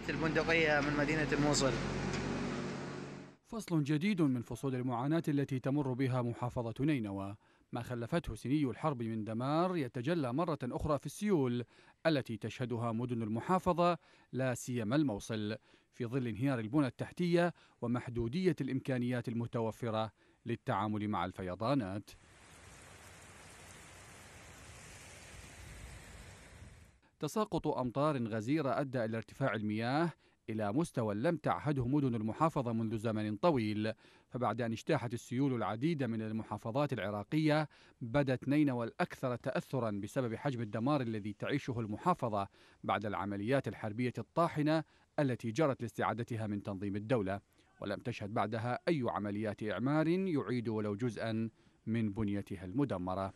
مدينة البندقية من مدينة الموصل فصل جديد من فصول المعاناة التي تمر بها محافظة نينوى ما خلفته سني الحرب من دمار يتجلى مرة أخرى في السيول التي تشهدها مدن المحافظة لا سيما الموصل في ظل انهيار البنى التحتية ومحدودية الإمكانيات المتوفرة للتعامل مع الفيضانات تساقط أمطار غزيرة أدى إلى ارتفاع المياه إلى مستوى لم تعهده مدن المحافظة منذ زمن طويل فبعد أن اجتاحت السيول العديد من المحافظات العراقية بدت نينوى الأكثر تأثرا بسبب حجم الدمار الذي تعيشه المحافظة بعد العمليات الحربية الطاحنة التي جرت لاستعادتها من تنظيم الدولة ولم تشهد بعدها أي عمليات إعمار يعيد ولو جزءا من بنيتها المدمرة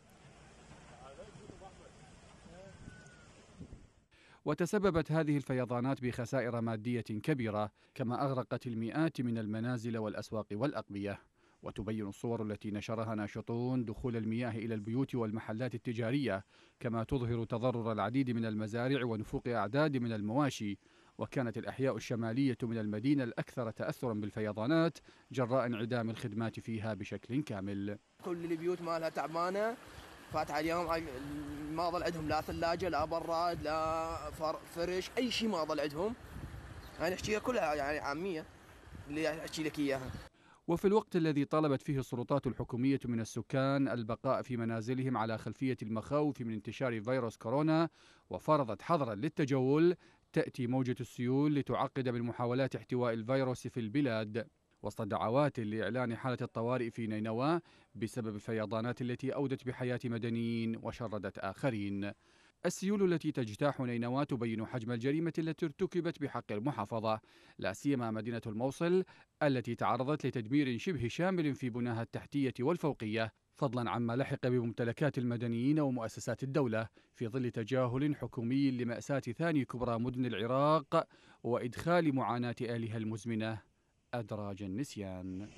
وتسببت هذه الفيضانات بخسائر مادية كبيرة كما أغرقت المئات من المنازل والأسواق والأقبية وتبين الصور التي نشرها ناشطون دخول المياه إلى البيوت والمحلات التجارية كما تظهر تضرر العديد من المزارع ونفوق أعداد من المواشي وكانت الأحياء الشمالية من المدينة الأكثر تأثرا بالفيضانات جراء انعدام الخدمات فيها بشكل كامل كل البيوت مالها تعبانة فاتحة اليوم ما ظل عندهم لا ثلاجه لا براد لا فرش اي شيء ما ظل عندهم انا يعني احكيها كلها يعني عاميه اللي احكي لك اياها وفي الوقت الذي طلبت فيه السلطات الحكومية من السكان البقاء في منازلهم على خلفية المخاوف من انتشار فيروس كورونا وفرضت حظرا للتجول تأتي موجة السيول لتعقد من محاولات احتواء الفيروس في البلاد وسط دعوات لإعلان حالة الطوارئ في نينوى بسبب الفيضانات التي أودت بحياة مدنيين وشردت آخرين السيول التي تجتاح نينوى تبين حجم الجريمة التي ارتكبت بحق المحافظة لا سيما مدينة الموصل التي تعرضت لتدمير شبه شامل في بناها التحتية والفوقية فضلا عما لحق بممتلكات المدنيين ومؤسسات الدولة في ظل تجاهل حكومي لمأساة ثاني كبرى مدن العراق وإدخال معاناة أهلها المزمنة أدراج النسيان